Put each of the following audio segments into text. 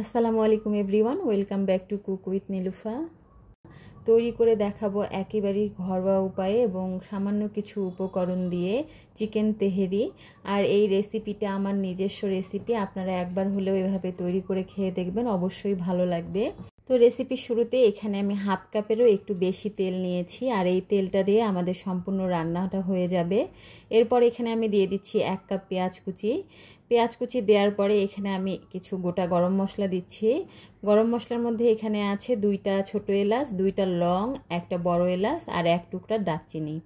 আসসালামু আলাইকুম everyone welcome back to cook with Nilufa তৈরি করে দেখাবো একেবারেই ঘরোয়া উপায়ে এবং সামান্য কিছু উপকরণ দিয়ে চিকেন তেহেরি আর এই রেসিপিটা আমার নিজস্ব রেসিপি আপনারা একবার হলেও এভাবে তৈরি করে খেয়ে দেখবেন অবশ্যই ভালো লাগবে তো রেসিপি শুরুতে এখানে আমি হাফ কাপেরও একটু বেশি তেল নিয়েছি আর এই তেলটা দিয়ে আমাদের সম্পূর্ণ রান্নাটা হয়ে যাবে এরপর এখানে আমি দিয়ে দিচ্ছি এক কাপ পেঁয়াজ কুচি পেঁয়াজ কুচি দেওয়ার পরে এখানে আমি কিছু গোটা গরম মশলা দিচ্ছি গরম মশলার মধ্যে এখানে আছে দুইটা ছোট এলাচ দুইটা লং একটা বড় এলাচ আর এক টুকরা দারচিনি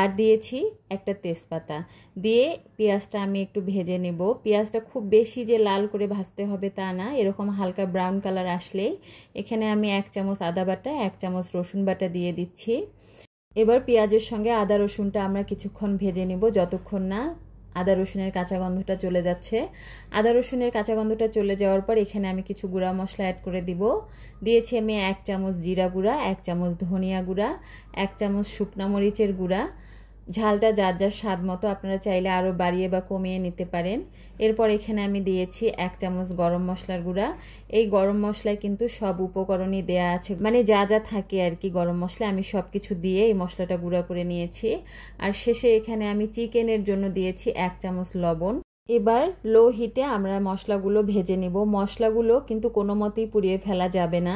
আর দিয়েছি একটা তেজপাতা দিয়ে পেঁয়াজটা আমি একটু ভেজে নেব পেঁয়াজটা খুব বেশি যে লাল করে ভাজতে হবে তা না এরকম হালকা ব্রাউন কালার আসলেই এখানে আমি এক চামচ আদা বাটা এক চামচ রসুন বাটা দিয়ে দিচ্ছি এবার পেঁয়াজের সঙ্গে আদা রসুনটা আমরা কিছুক্ষণ ভেজে নেব যতক্ষণ না আদা রসুনের কাঁচা গন্ধটা চলে যাচ্ছে আদা রসুনের কাঁচা গন্ধটা চলে যাওয়ার পর এখানে আমি কিছু গুঁড়া মশলা অ্যাড করে দিব দিয়েছি আমি এক চামচ জিরা গুঁড়া এক চামচ ধনিয়া গুঁড়া এক চামচ শুকনা মরিচের গুঁড়া ঝালটা যার যার স্বাদ মতো আপনারা চাইলে আরও বাড়িয়ে বা কমিয়ে নিতে পারেন এরপর এখানে আমি দিয়েছি এক চামচ গরম মশলার গুঁড়া এই গরম মশলায় কিন্তু সব উপকরণই দেয়া আছে মানে যা যা থাকে আর কি গরম মশলা আমি সব কিছু দিয়ে এই মশলাটা গুঁড়া করে নিয়েছি আর শেষে এখানে আমি চিকেনের জন্য দিয়েছি এক চামচ লবণ এবার লো হিটে আমরা মশলাগুলো ভেজে নেব মশলাগুলো কিন্তু কোনো মতেই পুড়িয়ে ফেলা যাবে না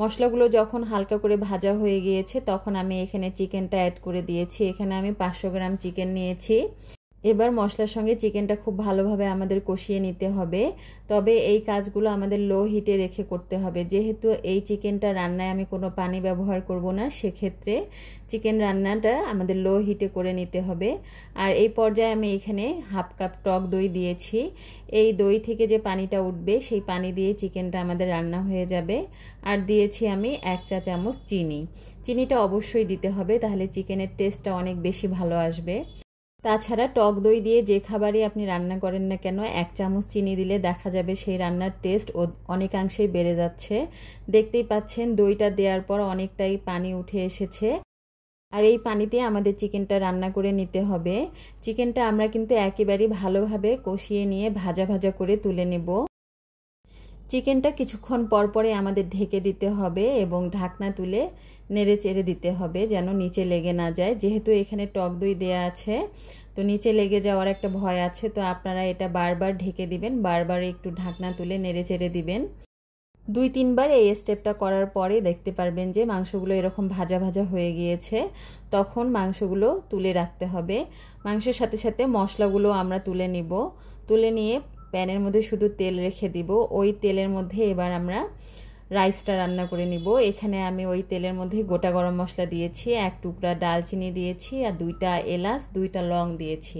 মশলাগুলো যখন হালকা করে ভাজা হয়ে গিয়েছে তখন আমি এখানে চিকেনটা অ্যাড করে দিয়েছি এখানে আমি পাঁচশো গ্রাম চিকেন নিয়েছি এবার মশলার সঙ্গে চিকেনটা খুব ভালোভাবে আমাদের কষিয়ে নিতে হবে তবে এই কাজগুলো আমাদের লো হিটে রেখে করতে হবে যেহেতু এই চিকেনটা রান্নায় আমি কোনো পানি ব্যবহার করব না সেক্ষেত্রে চিকেন রান্নাটা আমাদের লো হিটে করে নিতে হবে আর এই পর্যায়ে আমি এখানে হাফ কাপ টক দই দিয়েছি এই দই থেকে যে পানিটা উঠবে সেই পানি দিয়ে চিকেনটা আমাদের রান্না হয়ে যাবে আর দিয়েছি আমি এক চা চামচ চিনি চিনিটা অবশ্যই দিতে হবে তাহলে চিকেনের টেস্টটা অনেক বেশি ভালো আসবে তাছাড়া টক দই দিয়ে যে খাবারই আপনি রান্না করেন না কেন এক চামচ চিনি দিলে দেখা যাবে সেই রান্নার টেস্ট অনেকাংশেই বেড়ে যাচ্ছে দেখতেই পাচ্ছেন দইটা দেওয়ার পর অনেকটাই পানি উঠে এসেছে আর এই পানিতে আমাদের চিকেনটা রান্না করে নিতে হবে চিকেনটা আমরা কিন্তু একেবারেই ভালোভাবে কষিয়ে নিয়ে ভাজা ভাজা করে তুলে নেব চিকেনটা কিছুক্ষণ পর পরে আমাদের ঢেকে দিতে হবে এবং ঢাকনা তুলে নেড়ে চেড়ে দিতে হবে যেন নিচে লেগে না যায় যেহেতু এখানে টক দই দেয়া আছে তো নিচে লেগে যাওয়ার একটা ভয় আছে তো আপনারা এটা বারবার ঢেকে দিবেন বারবার একটু ঢাকনা তুলে নেড়ে চেড়ে দিবেন দুই তিনবার এই স্টেপটা করার পরে দেখতে পারবেন যে মাংসগুলো এরকম ভাজা ভাজা হয়ে গিয়েছে তখন মাংসগুলো তুলে রাখতে হবে মাংসের সাথে সাথে মশলাগুলো আমরা তুলে নিব তুলে নিয়ে প্যানের মধ্যে শুধু তেল রেখে দিব ওই তেলের মধ্যে এবার আমরা রাইসটা রান্না করে নিব এখানে আমি ওই তেলের মধ্যে গোটা গরম মশলা দিয়েছি এক টুকরা ডালচিনি দিয়েছি আর দুইটা এলাচ দুইটা লং দিয়েছি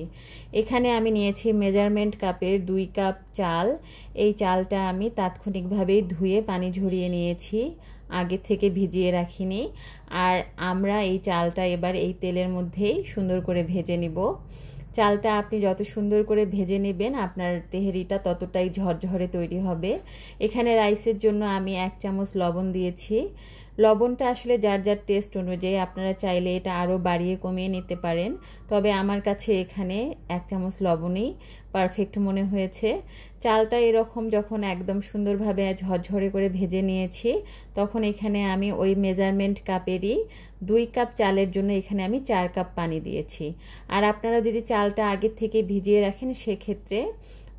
এখানে আমি নিয়েছি মেজারমেন্ট কাপের দুই কাপ চাল এই চালটা আমি তাৎক্ষণিকভাবেই ধুয়ে পানি ঝরিয়ে নিয়েছি আগে থেকে ভিজিয়ে রাখিনি আর আমরা এই চালটা এবার এই তেলের মধ্যেই সুন্দর করে ভেজে নিব চালটা আপনি যত সুন্দর করে ভেজে নেবেন আপনার তেহেরিটা ততটাই ঝরঝরে তৈরি হবে এখানে রাইসের জন্য আমি এক চামচ লবণ দিয়েছি লবণটা আসলে যার যার টেস্ট অনুযায়ী আপনারা চাইলে এটা আরও বাড়িয়ে কমিয়ে নিতে পারেন তবে আমার কাছে এখানে এক চামচ লবণই পারফেক্ট মনে হয়েছে চালটা এরকম যখন একদম সুন্দরভাবে ঝরঝরে করে ভেজে নিয়েছি তখন এখানে আমি ওই মেজারমেন্ট কাপেরই দুই কাপ চালের জন্য এখানে আমি চার কাপ পানি দিয়েছি আর আপনারা যদি চালটা আগে থেকে ভিজিয়ে রাখেন সেক্ষেত্রে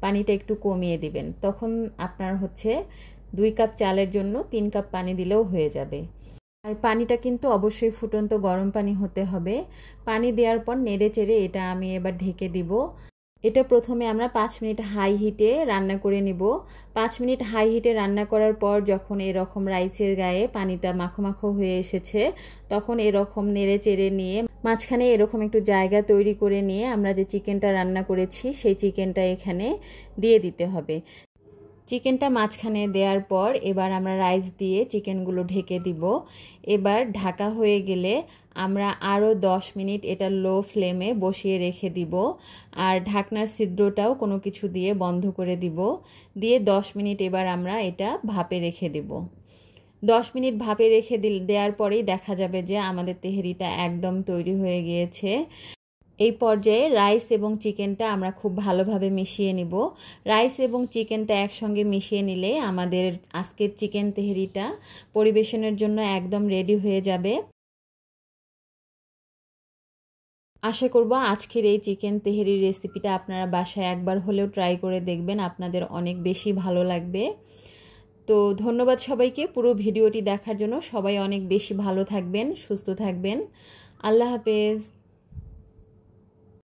পানিটা একটু কমিয়ে দিবেন তখন আপনার হচ্ছে দুই কাপ চালের জন্য তিন কাপ পানি দিলেও হয়ে যাবে আর পানিটা কিন্তু অবশ্যই ফুটন্ত গরম পানি হতে হবে পানি দেওয়ার পর নেড়ে চেড়ে এটা আমি এবার ঢেকে দিব এটা প্রথমে আমরা পাঁচ মিনিট হাই হিটে রান্না করে নিব পাঁচ মিনিট হাই হিটে রান্না করার পর যখন এরকম রাইসের গায়ে পানিটা মাখো মাখো হয়ে এসেছে তখন এরকম নেড়ে চেড়ে নিয়ে মাঝখানে এরকম একটু জায়গা তৈরি করে নিয়ে আমরা যে চিকেনটা রান্না করেছি সেই চিকেনটা এখানে দিয়ে দিতে হবে চিকেনটা মাঝখানে দেওয়ার পর এবার আমরা রাইস দিয়ে চিকেনগুলো ঢেকে দিব এবার ঢাকা হয়ে গেলে আমরা আরও দশ মিনিট এটা লো ফ্লেমে বসিয়ে রেখে দিব আর ঢাকনার ছিদ্রটাও কোনো কিছু দিয়ে বন্ধ করে দিব দিয়ে দশ মিনিট এবার আমরা এটা ভাপে রেখে দিব দশ মিনিট ভাপে রেখে দিল দেওয়ার পরেই দেখা যাবে যে আমাদের তেহেরিটা একদম তৈরি হয়ে গিয়েছে এই পর্যায়ে রাইস এবং চিকেনটা আমরা খুব ভালোভাবে মিশিয়ে নিব রাইস এবং চিকেনটা একসঙ্গে মিশিয়ে নিলে আমাদের আজকের চিকেন তেহরিটা পরিবেশনের জন্য একদম রেডি হয়ে যাবে আশা করব আজকের এই চিকেন তেহেরির রেসিপিটা আপনারা বাসায় একবার হলেও ট্রাই করে দেখবেন আপনাদের অনেক বেশি ভালো লাগবে তো ধন্যবাদ সবাইকে পুরো ভিডিওটি দেখার জন্য সবাই অনেক বেশি ভালো থাকবেন সুস্থ থাকবেন আল্লাহ হাফেজ